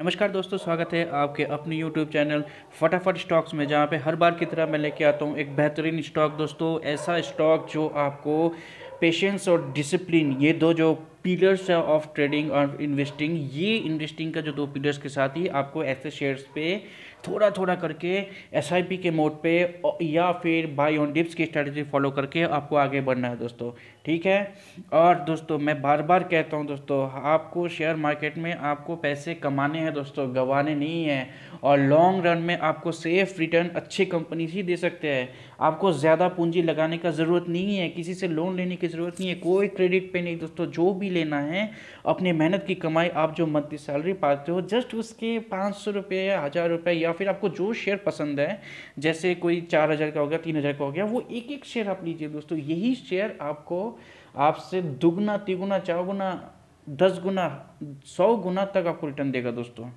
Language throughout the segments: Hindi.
नमस्कार दोस्तों स्वागत है आपके अपने YouTube चैनल फटाफट स्टॉक्स में जहाँ पे हर बार की तरह मैं लेके आता हूँ एक बेहतरीन स्टॉक दोस्तों ऐसा स्टॉक जो आपको पेशेंस और डिसिप्लिन ये दो जो पिलर्स है ऑफ ट्रेडिंग और इन्वेस्टिंग ये इन्वेस्टिंग का जो दो पिलर्स के साथ ही आपको ऐसे शेयर्स पे थोड़ा थोड़ा करके एस के मोड पे या फिर बाई ऑन डिप्स की स्ट्रैटेजी फॉलो करके आपको आगे बढ़ना है दोस्तों ठीक है और दोस्तों मैं बार बार कहता हूँ दोस्तों आपको शेयर मार्केट में आपको पैसे कमाने हैं दोस्तों गंवाने नहीं हैं और लॉन्ग रन में आपको सेफ रिटर्न अच्छी कंपनी ही दे सकते हैं आपको ज़्यादा पूंजी लगाने का ज़रूरत नहीं है किसी से लोन लेने की ज़रूरत नहीं है कोई क्रेडिट पे नहीं दोस्तों जो भी लेना है अपनी मेहनत की कमाई आप जो मंथली सैलरी पाते हो जस्ट उसके पाँच सौ रुपये या हज़ार रुपये या फिर आपको जो शेयर पसंद है जैसे कोई चार हज़ार का हो गया तीन हज़ार का हो गया वो एक एक शेयर आप लीजिए दोस्तों यही शेयर आपको आपसे दुगना तिगुना गुना दस गुना सौ गुना तक आपको रिटर्न देगा दोस्तों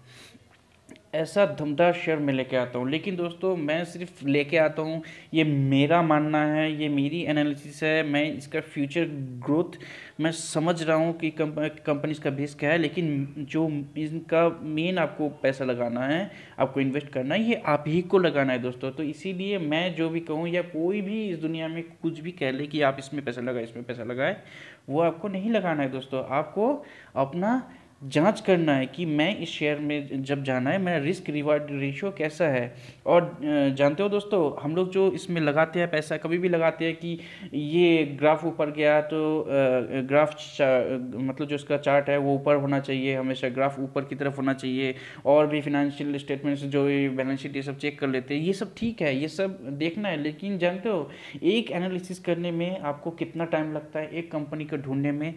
ऐसा दमदार शेयर मैं लेके आता हूँ लेकिन दोस्तों मैं सिर्फ लेके आता हूँ ये मेरा मानना है ये मेरी एनालिसिस है मैं इसका फ्यूचर ग्रोथ मैं समझ रहा हूँ कि कंपनीज का बेस क्या है लेकिन जो इनका मेन आपको पैसा लगाना है आपको इन्वेस्ट करना है ये आप ही को लगाना है दोस्तों तो इसीलिए मैं जो भी कहूँ या कोई भी इस दुनिया में कुछ भी कह ले कि आप इसमें पैसा लगाए इसमें पैसा लगाए वो आपको नहीं लगाना है दोस्तों आपको अपना जांच करना है कि मैं इस शेयर में जब जाना है मेरा रिस्क रिवार्ड रेशियो कैसा है और जानते हो दोस्तों हम लोग जो इसमें लगाते हैं पैसा कभी भी लगाते हैं कि ये ग्राफ ऊपर गया तो ग्राफ मतलब जो इसका चार्ट है वो ऊपर होना चाहिए हमेशा ग्राफ ऊपर की तरफ होना चाहिए और भी फिनेंशियल स्टेटमेंट्स जो बैलेंस शीट ये सब चेक कर लेते हैं ये सब ठीक है ये सब देखना है लेकिन जानते हो एक एनालिसिस करने में आपको कितना टाइम लगता है एक कंपनी को ढूंढने में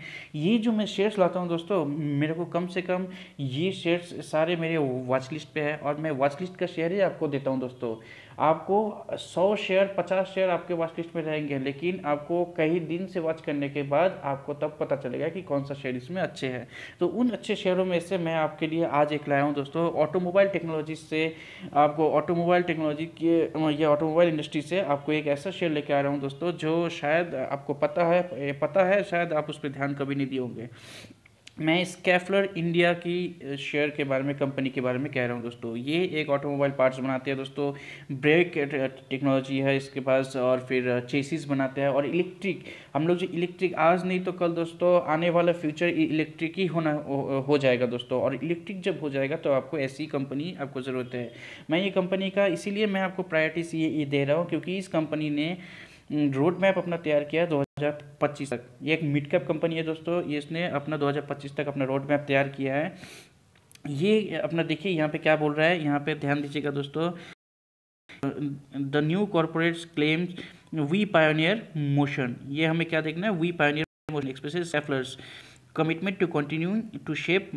ये जो मैं शेयर्स लाता हूँ दोस्तों मेरे को कम से कम ये शेयर्स सारे मेरे वॉच लिस्ट पे है और मैं वॉच लिस्ट का शेयर ही आपको देता हूँ दोस्तों आपको 100 शेयर 50 शेयर आपके वॉच लिस्ट में रहेंगे लेकिन आपको कई दिन से वॉच करने के बाद आपको तब पता चलेगा कि कौन सा शेयर इसमें अच्छे हैं तो उन अच्छे शेयरों में से मैं आपके लिए आज एक लाया हूँ दोस्तों ऑटोमोबाइल टेक्नोलॉजी से आपको ऑटोमोबाइल टेक्नोलॉजी के या ऑटोमोबाइल इंडस्ट्री से आपको एक ऐसा शेयर लेके आ रहा हूँ दोस्तों जो शायद आपको पता है पता है शायद आप उस पर ध्यान कभी नहीं दिए होंगे मैं स्कैफलर इंडिया की शेयर के बारे में कंपनी के बारे में कह रहा हूँ दोस्तों ये एक ऑटोमोबाइल पार्ट्स बनाते हैं दोस्तों ब्रेक टेक्नोलॉजी है इसके पास और फिर चेसिस बनाते हैं और इलेक्ट्रिक हम लोग जो इलेक्ट्रिक आज नहीं तो कल दोस्तों आने वाला फ्यूचर इलेक्ट्रिक ही होना हो, हो जाएगा दोस्तों और इलेक्ट्रिक जब हो जाएगा तो आपको ऐसी कंपनी आपको ज़रूरत है मैं ये कंपनी का इसीलिए मैं आपको प्रायोरिटी ये दे रहा हूँ क्योंकि इस कंपनी ने रोड मैप अपना तैयार किया दो 2025 तक ये एक मिड कैप कंपनी है दोस्तों ये इसने अपना 2025 तक अपना रोड मैप तैयार किया है ये अपना देखिए यहाँ पे क्या बोल रहा है यहाँ पे ध्यान दीजिएगा दोस्तों the new corporate claim we pioneer motion ये हमें क्या देखना है we pioneer motion express commitment to continue to shape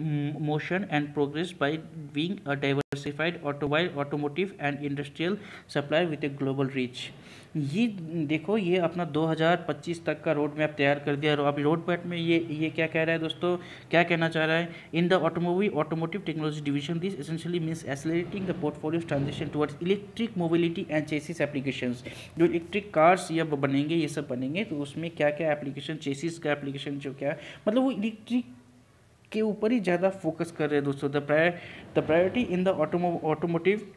motion and progress by being diversified automobile automotive and industrial supply with a global reach ये देखो ये अपना 2025 तक का रोड मैप तैयार कर दिया अब रोड मैप में ये ये क्या कह रहा है दोस्तों क्या कहना चाह रहा है in the automobile automotive technology division this essentially means accelerating the portfolio transition towards electric mobility and chassis application जो इलेक्ट्रिक कार्स या बनेंगे ये सब बनेंगे तो उसमें क्या क्या एप्लीकेशन चेसिस का एप्लीकेशन जो क्या मतलब वो इलेक्ट्रिक के ऊपर ही ज़्यादा फोकस कर रहे हैं दोस्तों the priority in the automo automotive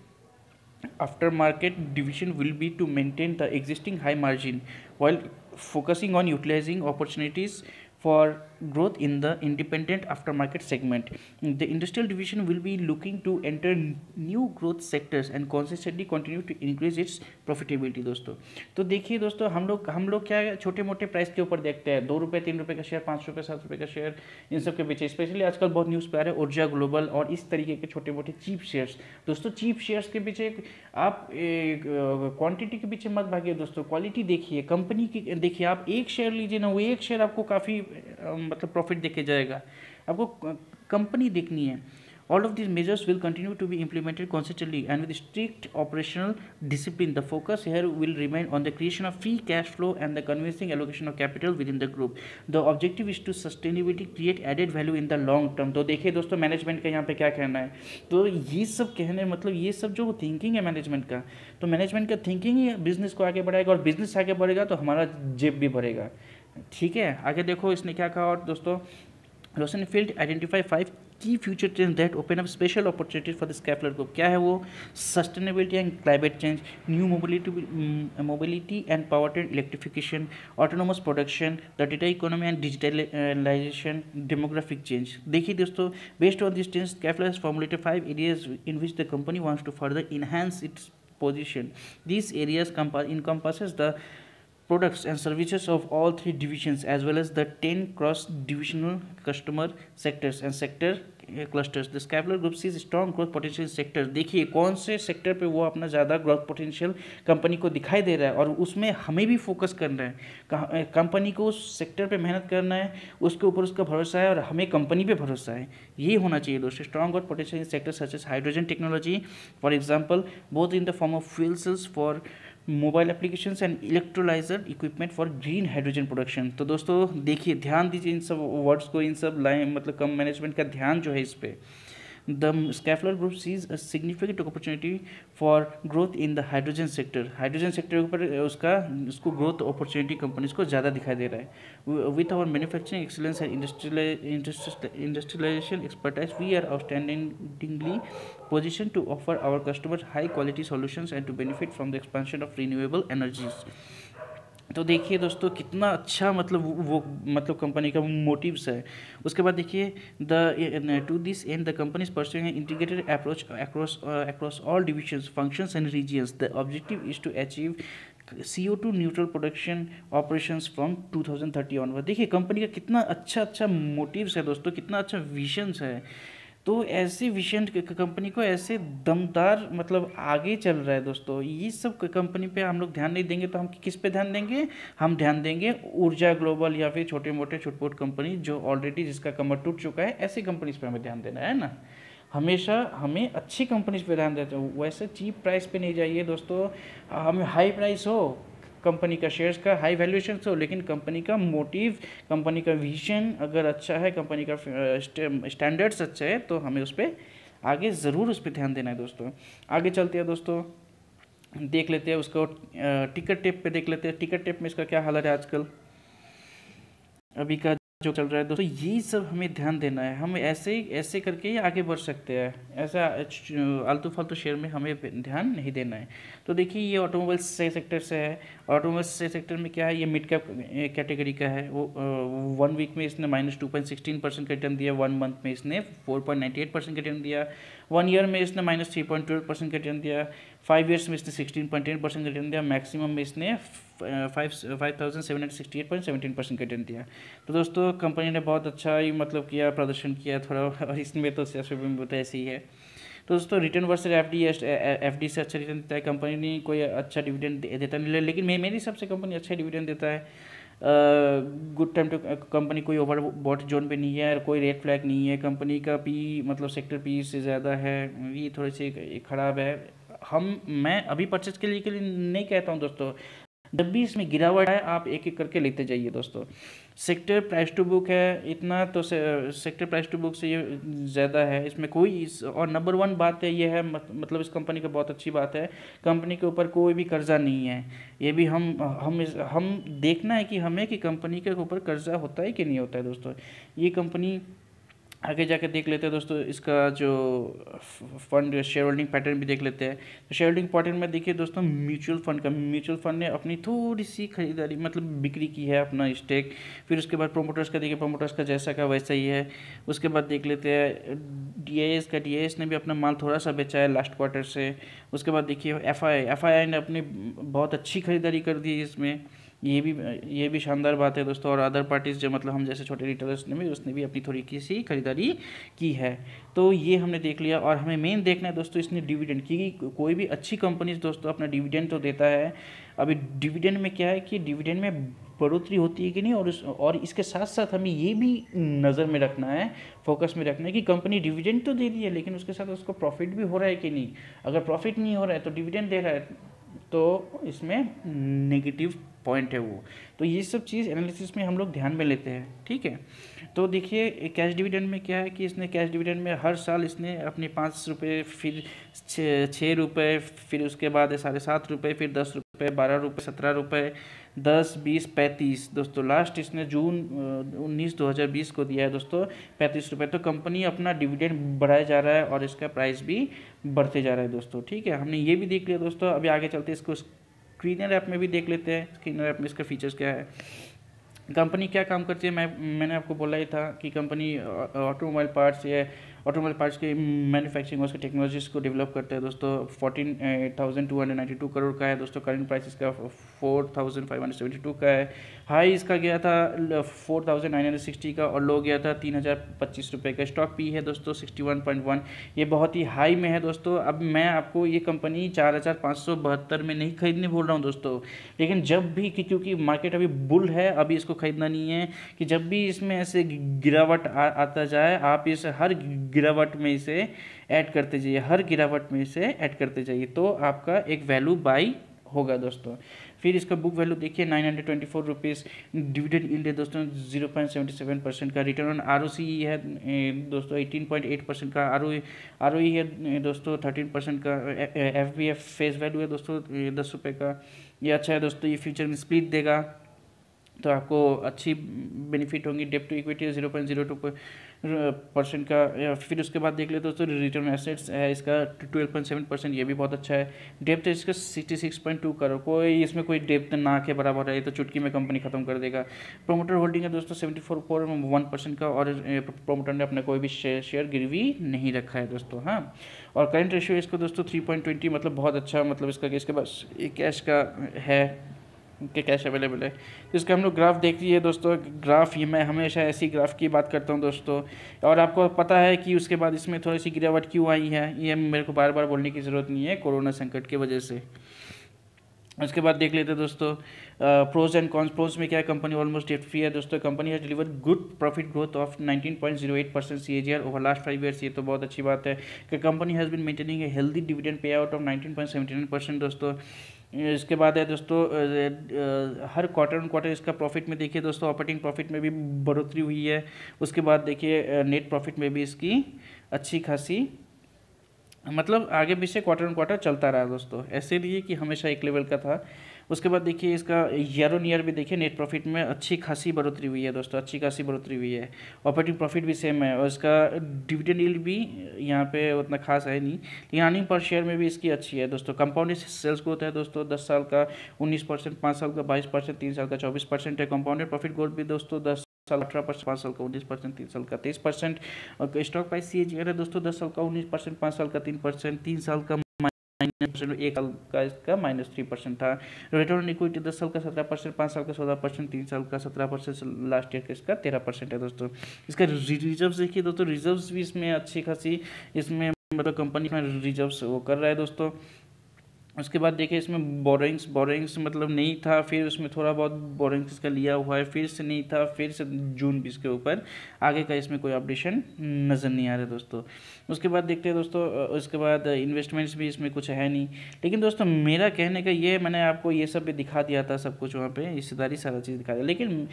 aftermarket division will be to maintain the existing high margin while focusing on utilizing opportunities for growth in the independent aftermarket segment. The industrial division will be looking to enter new growth sectors and consistently continue to increase its profitability दोस्तों तो देखिए दोस्तों हम लोग हम लोग क्या छोटे मोटे प्राइस के ऊपर देखते हैं दो रुपये तीन रुपये का शेयर पाँच रुपये सात रुपये का शेयर इन सब के पीछे स्पेशली आजकल बहुत न्यूज़ पर आ रहे हैं ऊर्जा ग्लोबल और इस तरीके के छोटे मोटे चीप शेयर्स दोस्तों चीप शेयर्स के पीछे आप क्वान्टिटी के पीछे मत भागिए दोस्तों क्वालिटी देखिए कंपनी की देखिए आप एक शेयर लीजिए ना वो एक शेयर आपको काफ़ी मतलब प्रॉफिट देखे जाएगा आपको कंपनी देखनी है all of this measures will continue to be implemented consistently and with strict operational discipline the focus here will remain on the creation of free cash flow and the convincing allocation of capital within the group the objective is to sustainability create added value in the long term तो देखिए दोस्तों मैनेजमेंट का यहाँ पे क्या कहना है तो ये सब कहने मतलब ये सब जो थिंकिंग है मैनेजमेंट का तो मैनेजमेंट का थिंकिंग ही बिजनेस को आगे बढ़ाएगा और बिजनेस आगे बढ़ेगा तो हमारा जेब भी बढ़ेगा ठीक है आगे देखो इसने क्या कहा और दोस्तों रोशन field identify five key future trend that open up special opportunities for the Schaeffler group क्या है वो sustainability and climate change new mobility mobility and power trend electrification autonomous production the data economy and digitalization demographic change देखिए दोस्तों based on this change Schaeffler formulated five areas in which the company wants to further enhance its position this areas encompasses the products and services of all three divisions as well as the 10 cross-divisional customer sectors and sector clusters the Schaeffler group sees strong growth potential sector देखिए कौन से सेक्टर पे वो अपना ज़्यादा ग्रोथ पोटेंशियल कंपनी को दिखाई दे रहा है और उसमें हमें भी फोकस करना है कंपनी eh, को उस सेक्टर पे मेहनत करना है उसके ऊपर उसका भरोसा है और हमें कंपनी पे भरोसा है ये होना चाहिए दोस्तों strong growth potential sector such hydrogen technology for example both in the form of fuel cells for mobile application and electrolyser equipment for green hydrogen production तो दोस्तों देखिए ध्यान दीजिए इन सब वर्ड्स को इन सब लाइन मतलब कम मैनेजमेंट का ध्यान जो है इस पर the scaffolder group sees a significant opportunity for growth in the hydrogen sector hydrogen sector उसका उसको growth opportunity companies को ज़्यादा दिखाई दे रहा है with our manufacturing excellence and industrial industrialization expertise we are outstandingly positioned to offer our customers high quality solutions and to benefit from the expansion of renewable energies तो देखिए दोस्तों कितना अच्छा मतलब वो मतलब कंपनी का मोटिव्स है उसके बाद देखिए the to this and the company is pursuing an integrated approach across across all divisions functions and regions the objective is to achieve C O two neutral production operation from two thousand thirty onward देखिए कंपनी का कितना अच्छा अच्छा मोटिव्स है दोस्तों कितना अच्छा विजन्स है तो ऐसे विशन कंपनी को ऐसे दमदार मतलब आगे चल रहा है दोस्तों ये सब कंपनी पे हम लोग ध्यान नहीं देंगे तो हम किस पे ध्यान देंगे हम ध्यान देंगे ऊर्जा ग्लोबल या फिर छोटे मोटे छुटपुट कंपनी जो ऑलरेडी जिसका कमर टूट चुका है ऐसी कंपनीज पे हमें ध्यान देना है ना हमेशा हमें अच्छी कंपनीज पे ध्यान देते हो वैसे चीप प्राइस पे नहीं जाइए दोस्तों हमें हाई प्राइस हो कंपनी का शेयर्स का हाई वैल्यूएशन हो लेकिन कंपनी का मोटिव कंपनी का विजन अगर अच्छा है कंपनी का स्टैंडर्ड्स अच्छे हैं तो हमें उस पर आगे ज़रूर उस पर ध्यान देना है दोस्तों आगे चलते हैं दोस्तों देख लेते हैं उसको टिकट टेप पे देख लेते हैं टिकट टेप में इसका क्या हालत है आजकल अभी का जो चल रहा है दोस्तों ये सब हमें ध्यान देना है हम ऐसे ऐसे करके ही आगे बढ़ सकते हैं ऐसा आलतू फालतू शेयर में हमें ध्यान नहीं देना है तो देखिए ये ऑटोमोबाइल से सेक्टर से है ऑटोमोबाइल से सेक्टर में क्या है ये मिड कैप कैटेगरी का है वो वन वीक में इसने minus two point sixteen percent का रिटर्न दिया वन मंथ में इसने four point ninety eight percent का रिटर्न दिया वन ईयर में इसने minus three point twelve percent का रिटर्न दिया फाइव ईयर्स में इसने sixteen point eight percent return दिया मैक्सिमम में इसने five five thousand seven hundred sixty eight point seventeen percent return दिया तो दोस्तों कंपनी ने बहुत अच्छा ही मतलब किया प्रदर्शन किया थोड़ा और इसमें तो सियासत में बहुत ऐसे ही है तो दोस्तों return versus F D F D से अच्छा रिटर्न देता है कंपनी ने कोई अच्छा डिविडेंड देता नहीं लेकिन मे मेरे हिसाब से कंपनी अच्छा डिविडेंड देता है गुड टाइम टू कंपनी कोई ओवर बॉट जोन पे नहीं है और कोई रेड फ्लैग नहीं है कंपनी का पी मतलब सेक्टर पी से ज़्यादा है ये थोड़ी सी खराब है हम मैं अभी परचेज के लिए के लिए नहीं कहता हूँ दोस्तों जब भी इसमें गिरावट आए आप एक एक करके लेते जाइए दोस्तों सेक्टर प्राइस टू बुक है इतना तो से, सेक्टर प्राइस टू बुक से ये ज़्यादा है इसमें कोई इस, और नंबर वन बात है ये है मत, मतलब इस कंपनी का बहुत अच्छी बात है कंपनी के ऊपर कोई भी कर्जा नहीं है ये भी हम हम इस, हम देखना है कि हमें कि कंपनी के ऊपर कर्जा होता है कि नहीं होता है दोस्तों ये कंपनी आगे जाके देख लेते हैं दोस्तों इसका जो फंड शेयर होल्डिंग पैटर्न भी देख लेते हैं तो शेयर होल्डिंग पैटर्न में देखिए दोस्तों म्यूचुअल फंड का म्यूचुअल फंड ने अपनी थोड़ी सी खरीदारी मतलब बिक्री की है अपना स्टेक फिर उसके बाद प्रोमोटर्स का देखिए प्रोमोटर्स का जैसा का वैसा ही है उसके बाद देख लेते हैं डी का डी ने भी अपना माल थोड़ा सा बेचा है लास्ट क्वार्टर से उसके बाद देखिए एफ आई ने अपनी बहुत अच्छी खरीदारी कर दी इसमें ये भी ये भी शानदार बात है दोस्तों और अदर पार्टीज़ जो मतलब हम जैसे छोटे रिटेलर्स ने भी उसने भी अपनी थोड़ी किसी सी खरीदारी की है तो ये हमने देख लिया और हमें मेन देखना है दोस्तों इसने डिविडेंड क्योंकि कोई भी अच्छी कंपनीज दोस्तों अपना डिविडेंड तो देता है अभी डिविडेंड में क्या है कि डिविडेंड में बढ़ोतरी होती है कि नहीं और इस, और इसके साथ साथ हमें ये भी नज़र में रखना है फोकस में रखना है कि कंपनी डिविडेंड तो दे रही है लेकिन उसके साथ उसको प्रॉफिट भी हो रहा है कि नहीं अगर प्रॉफिट नहीं हो रहा है तो डिविडेंड दे रहा है तो इसमें नेगेटिव पॉइंट है वो तो ये सब चीज़ एनालिसिस में हम लोग ध्यान में लेते हैं ठीक है तो देखिए कैश डिविडेंड में क्या है कि इसने कैश डिविडेंड में हर साल इसने अपने पाँच रुपये फिर छः रुपये फिर उसके बाद साढ़े सात रुपये फिर दस रुपये बारह रुपये सत्रह रुपये दस बीस पैंतीस दोस्तों लास्ट इसने जून उन्नीस दो हज़ार बीस को दिया है दोस्तों पैंतीस रुपये तो कंपनी अपना डिविडेंड बढ़ाया जा रहा है और इसका प्राइस भी बढ़ते जा रहा है दोस्तों ठीक है हमने ये भी देख लिया दोस्तों अभी आगे चलते इसको स्क्रीनर ऐप में भी देख लेते हैं स्क्रीनर ऐप में इसका फीचर्स क्या है कंपनी क्या काम करती है मैं मैंने आपको बोला ही था कि कंपनी ऑटोमोबाइल पार्ट्स या ऑटोमोबाइल पार्ट्स की मैन्युफैक्चरिंग उसके टेक्नोलॉजीज को डेवलप करते हैं दोस्तों fourteen thousand two hundred ninety two crore का है दोस्तों करंट प्राइस इसका four thousand five hundred seventy two का है हाई इसका गया था four thousand nine hundred sixty का और लो गया था तीन हज़ार पच्चीस रुपये का स्टॉक पी है दोस्तों सिक्सटी वन पॉइंट वन ये बहुत ही हाई में है दोस्तों अब मैं आपको ये कंपनी चार हज़ार पाँच सौ बहत्तर में नहीं खरीदने बोल रहा हूँ दोस्तों लेकिन जब भी क्योंकि मार्केट अभी बुल है अभी इसको खरीदना नहीं है कि जब भी इसमें ऐसे गिरावट आ, आता जाए आप इस हर गिरावट में इसे ऐड करते जाइए हर गिरावट में इसे ऐड करते जाइए तो आपका एक वैल्यू बाई होगा दोस्तों फिर इसका बुक वैल्यू देखिए nine hundred twenty four rupees dividend इन है दोस्तों zero point seventy seven percent का return on R O C है दोस्तों एटीन पॉइंट एट परसेंट का आर ओ आर ओ है दोस्तों थर्टीन परसेंट का F B F face value है दोस्तों दस रुपये का ये अच्छा है दोस्तों ये फ्यूचर में स्प्लिट देगा तो आपको अच्छी बेनिफिट होंगी debt to equity zero point zero two percent का या फिर उसके बाद देख ले दोस्तों रिटर्न एसेट्स है इसका ट्वेल्व पॉइंट सेवन परसेंट ये भी बहुत अच्छा है डेप्थ इसका सिक्सटी सिक्स पॉइंट टू करो कोई इसमें कोई डेप्थ ना के बराबर है तो चुटकी में कंपनी खत्म कर देगा प्रोमोटर होल्डिंग है दोस्तों seventy four four one percent का और प्रोमोटर ने अपना कोई भी शेयर शेयर गिरवी नहीं रखा है दोस्तों हाँ और करंट रेशियो इसको दोस्तों थ्री पॉइंट ट्वेंटी मतलब बहुत अच्छा मतलब इसका इसके पास कैश का है के कैश अवेलेबल है जिसका हम लोग ग्राफ देख लीजिए दोस्तों ग्राफ ही मैं हमेशा ऐसी ग्राफ की बात करता हूँ दोस्तों और आपको पता है कि उसके बाद इसमें थोड़ी सी गिरावट क्यों आई है ये मेरे को बार बार बोलने की ज़रूरत नहीं है कोरोना संकट की वजह से उसके बाद देख लेते हैं दोस्तों प्रोज एंड कॉन्स प्रोज में क्या कंपनी ऑलमोस्ट डेट फ्री है दोस्तों company has deliver good profit growth of 19.08 percent C AGR over last five years ये तो बहुत अच्छी बात है कि company has been maintaining a healthy dividend payout of 19.79 percent दोस्तों इसके बाद है दोस्तों हर क्वार्टर ऑन क्वार्टर इसका प्रॉफिट में देखिए दोस्तों ऑपरेटिंग प्रॉफिट में भी बढ़ोतरी हुई है उसके बाद देखिए नेट प्रॉफिट में भी इसकी अच्छी खासी मतलब आगे पीछे क्वार्टर ऑन क्वार्टर चलता रहा दोस्तों ऐसे नहीं कि हमेशा एक लेवल का था उसके बाद देखिए इसका ईयर ऑन ईयर भी देखिए नेट प्रॉफिट में अच्छी खासी बढ़ोतरी हुई है दोस्तों अच्छी खासी बढ़ोतरी हुई है ऑपरेटिंग प्रॉफिट भी सेम है और इसका डिविडेंड यील्ड भी यहाँ पे उतना खास है नहीं लेकिन अर्निंग पर शेयर में भी इसकी अच्छी है दोस्तों कंपाउंड सेल्स ग्रोथ है दोस्तों दस साल का उन्नीस परसेंट पाँच साल का बाईस परसेंट तीन साल का चौबीस परसेंट है कंपाउंडेड प्रॉफिट ग्रोथ भी दोस्तों दस साल अठारह परसेंट पाँच साल का उन्नीस परसेंट तीन साल का तेईस परसेंट और स्टॉक प्राइस सी है दोस्तों दस साल का उन्नीस परसेंट पाँच साल का तीन परसेंट तीन साल का परसेंट एक साल का इसका माइनस थ्री परसेंट था रिटर्न इक्विटी दस साल का सत्रह परसेंट पाँच साल का चौदह परसेंट तीन साल का सत्रह परसेंट लास्ट ईयर का इसका तेरह परसेंट है दोस्तों इसका रिजर्व देखिए दोस्तों रिजर्व भी इसमें अच्छी खासी इसमें मतलब कंपनी में वो कर रहा है दोस्तों उसके बाद देखिए इसमें बोरिंग्स बोरिंग्स मतलब नहीं था फिर उसमें थोड़ा बहुत बोरिंग्स का लिया हुआ है फिर से नहीं था फिर से जून बीस के ऊपर आगे का इसमें कोई अपडेशन नज़र नहीं आ रहा दोस्तों उसके बाद देखते हैं दोस्तों उसके बाद इन्वेस्टमेंट्स भी इसमें कुछ है नहीं लेकिन दोस्तों मेरा कहने का ये मैंने आपको ये सब भी दिखा दिया था सब कुछ वहाँ पर हिस्सेदारी सारा चीज़ दिखा दिया लेकिन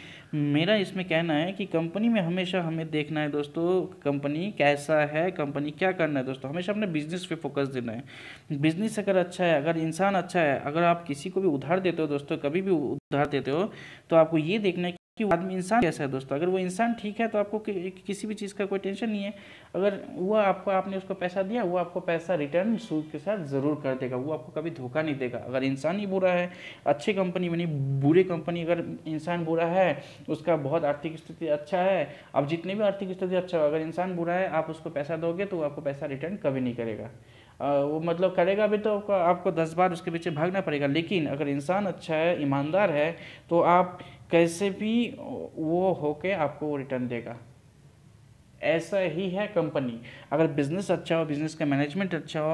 मेरा इसमें कहना है कि कंपनी में हमेशा हमें देखना है दोस्तों कंपनी कैसा है कंपनी क्या करना है दोस्तों हमेशा अपने बिजनेस पर फोकस देना है बिजनेस अगर अच्छा है अगर इंसान अच्छा है अगर आप किसी को भी उधार देते हो दोस्तों कभी भी उधार देते हो तो आपको ये देखना है कि आदमी इंसान कैसा है दोस्तों अगर वो इंसान ठीक है तो आपको कि, किसी भी चीज़ का कोई टेंशन नहीं है अगर वो आपको आपने उसको पैसा दिया वो आपको पैसा रिटर्न सूद के साथ ज़रूर कर देगा वो आपको कभी धोखा नहीं देगा अगर इंसान ही बुरा है अच्छी कंपनी बनी बुरे कंपनी अगर इंसान बुरा है उसका बहुत आर्थिक स्थिति अच्छा है अब जितनी भी आर्थिक स्थिति अच्छा हो अगर इंसान बुरा है आप उसको पैसा दोगे तो वो आपको पैसा रिटर्न कभी नहीं करेगा वो मतलब करेगा भी तो आपको आपको दस बार उसके पीछे भागना पड़ेगा लेकिन अगर इंसान अच्छा है ईमानदार है तो आप कैसे भी वो होके आपको वो रिटर्न देगा ऐसा ही है कंपनी अगर बिज़नेस अच्छा हो बिज़नेस का मैनेजमेंट अच्छा हो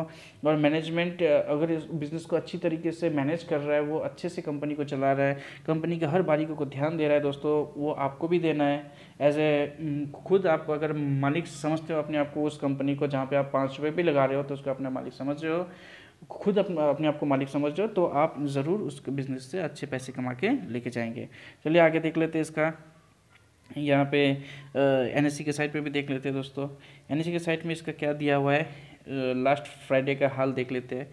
और मैनेजमेंट अगर बिज़नेस को अच्छी तरीके से मैनेज कर रहा है वो अच्छे से कंपनी को चला रहा है कंपनी के हर बारीकों को ध्यान दे रहा है दोस्तों वो आपको भी देना है एज ए खुद आप अगर मालिक समझते हो अपने आप को उस कंपनी को जहाँ पे आप पाँच रुपये भी लगा रहे हो तो उसको अपना मालिक समझ रहे हो खुद अपने आप को मालिक समझ रहे हो तो आप ज़रूर उस बिज़नेस से अच्छे पैसे कमा के लेके जाएंगे चलिए आगे देख लेते हैं इसका यहाँ पे एन के साइट पे भी देख लेते हैं दोस्तों एन के साइट में इसका क्या दिया हुआ है लास्ट फ्राइडे का हाल देख लेते हैं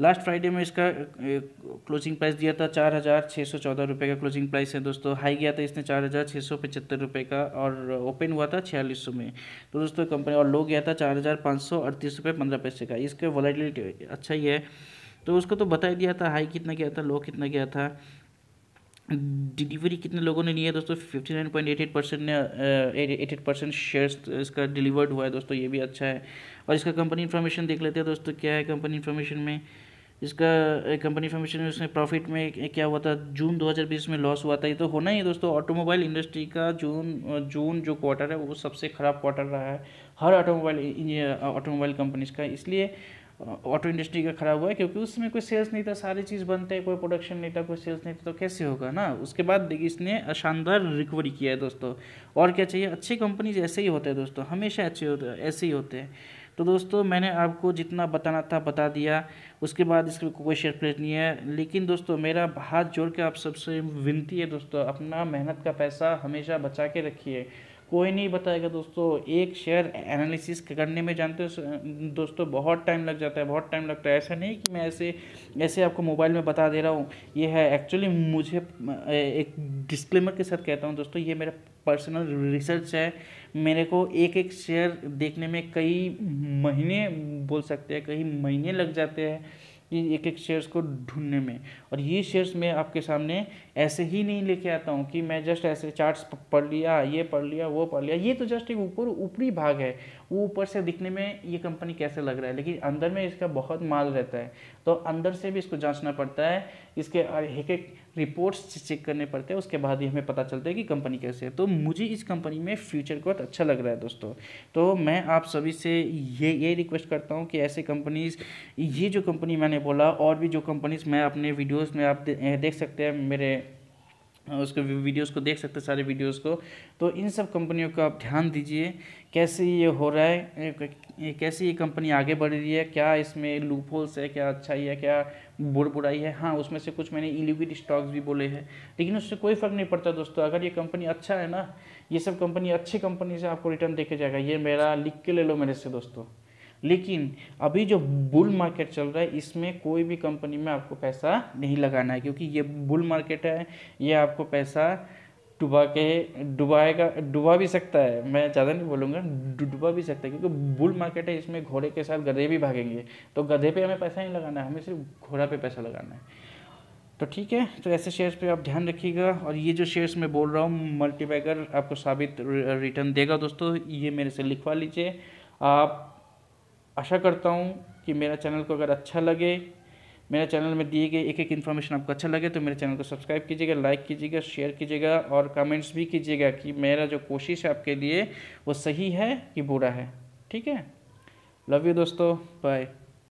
लास्ट फ्राइडे में इसका क्लोजिंग प्राइस दिया था चार हज़ार छः सौ चौदह रुपये का क्लोजिंग प्राइस है दोस्तों हाई गया था इसने चार हज़ार छः सौ पचहत्तर रुपये का और ओपन हुआ था छियालीस सौ में तो दोस्तों कंपनी और लो गया था चार हज़ार पाँच सौ अड़तीस रुपये पंद्रह पैसे का इसका वॉलेटिलिटी अच्छा ही है तो उसको तो बता ही दिया था हाई कितना गया था लो कितना गया था डिलीवरी कितने लोगों ने लिया है दोस्तों fifty nine point eight eight percent ने एट एट परसेंट शेयर्स इसका डिलीवर्ड हुआ है दोस्तों ये भी अच्छा है और इसका कंपनी इन्फॉर्मेशन देख लेते हैं दोस्तों क्या है कंपनी इन्फॉर्मेशन में इसका कंपनी इन्फॉर्मेशन में उसमें प्रॉफिट में क्या हुआ था जून 2020 में लॉस हुआ था ये तो होना ही है दोस्तों ऑटोमोबाइल इंडस्ट्री का जून जून जो क्वार्टर है वो सबसे ख़राब क्वार्टर रहा है हर ऑटोमोबाइल ऑटोमोबाइल कंपनीज का इसलिए ऑटो इंडस्ट्री का खराब हुआ है क्योंकि उसमें कोई सेल्स नहीं था सारी चीज़ बनते कोई प्रोडक्शन नहीं था कोई सेल्स नहीं था तो कैसे होगा ना उसके बाद इसने शानदार रिकवरी किया है दोस्तों और क्या चाहिए अच्छी कंपनीज ऐसे ही होते हैं दोस्तों हमेशा अच्छे होते ऐसे ही होते हैं तो दोस्तों मैंने आपको जितना बताना था बता दिया उसके बाद इसके कोई शेयर प्लेट नहीं है लेकिन दोस्तों मेरा हाथ जोड़ के आप सबसे विनती है दोस्तों अपना मेहनत का पैसा हमेशा बचा के रखिए कोई नहीं बताएगा दोस्तों एक शेयर एनालिसिस करने में जानते हो दोस्तों बहुत टाइम लग जाता है बहुत टाइम लगता है ऐसा नहीं कि मैं ऐसे ऐसे आपको मोबाइल में बता दे रहा हूँ ये है एक्चुअली मुझे एक डिस्क्लेमर के साथ कहता हूँ दोस्तों ये मेरा पर्सनल रिसर्च है मेरे को एक एक शेयर देखने में कई महीने बोल सकते हैं कई महीने लग जाते हैं एक एक शेयर्स को ढूंढने में और ये शेयर्स मैं आपके सामने ऐसे ही नहीं लेके आता हूँ कि मैं जस्ट ऐसे चार्ट्स पढ़ लिया ये पढ़ लिया वो पढ़ लिया ये तो जस्ट एक ऊपर ऊपरी भाग है वो ऊपर से दिखने में ये कंपनी कैसे लग रहा है लेकिन अंदर में इसका बहुत माल रहता है तो अंदर से भी इसको जाँचना पड़ता है इसके एक एक रिपोर्ट्स चेक करने पड़ते हैं उसके बाद ही हमें पता चलता है कि कंपनी कैसे है तो मुझे इस कंपनी में फ्यूचर बहुत अच्छा लग रहा है दोस्तों तो मैं आप सभी से ये ये रिक्वेस्ट करता हूँ कि ऐसे कंपनीज ये जो कंपनी मैंने बोला और भी जो कंपनीज मैं अपने वीडियोज़ में आप दे, देख सकते हैं मेरे हाँ, उसके वीडियोस को देख सकते हैं सारे वीडियोस को तो इन सब कंपनियों का आप ध्यान दीजिए कैसे ये हो रहा है कैसे ये कंपनी आगे बढ़ रही है क्या इसमें लूप होल्स है क्या अच्छाई है क्या बुर बुराई है हाँ उसमें से कुछ मैंने इलिविड स्टॉक्स भी बोले हैं लेकिन उससे कोई फ़र्क नहीं पड़ता दोस्तों अगर ये कंपनी अच्छा है ना ये सब कंपनी अच्छी कंपनी से आपको रिटर्न देखे जाएगा ये मेरा लिख के ले लो मेरे से दोस्तों लेकिन अभी जो बुल मार्केट चल रहा है इसमें कोई भी कंपनी में आपको पैसा नहीं लगाना है क्योंकि ये बुल मार्केट है ये आपको पैसा डुबा के डुबाएगा डुबा भी सकता है मैं ज़्यादा नहीं बोलूँगा डुबा भी सकता है क्योंकि बुल मार्केट है इसमें घोड़े के साथ गधे भी भागेंगे तो गधे पे हमें पैसा नहीं लगाना है हमें सिर्फ घोड़ा पे पैसा लगाना है तो ठीक है तो ऐसे शेयर्स पे आप ध्यान रखिएगा और ये जो शेयर्स मैं बोल रहा हूँ मल्टीपैगर आपको साबित रिटर्न देगा दोस्तों ये मेरे से लिखवा लीजिए आप आशा करता हूँ कि मेरा चैनल को अगर अच्छा लगे मेरे चैनल में दिए गए एक एक इन्फॉर्मेशन आपको अच्छा लगे तो मेरे चैनल को सब्सक्राइब कीजिएगा लाइक कीजिएगा शेयर कीजिएगा और कमेंट्स भी कीजिएगा कि मेरा जो कोशिश है आपके लिए वो सही है कि बुरा है ठीक है लव यू दोस्तों बाय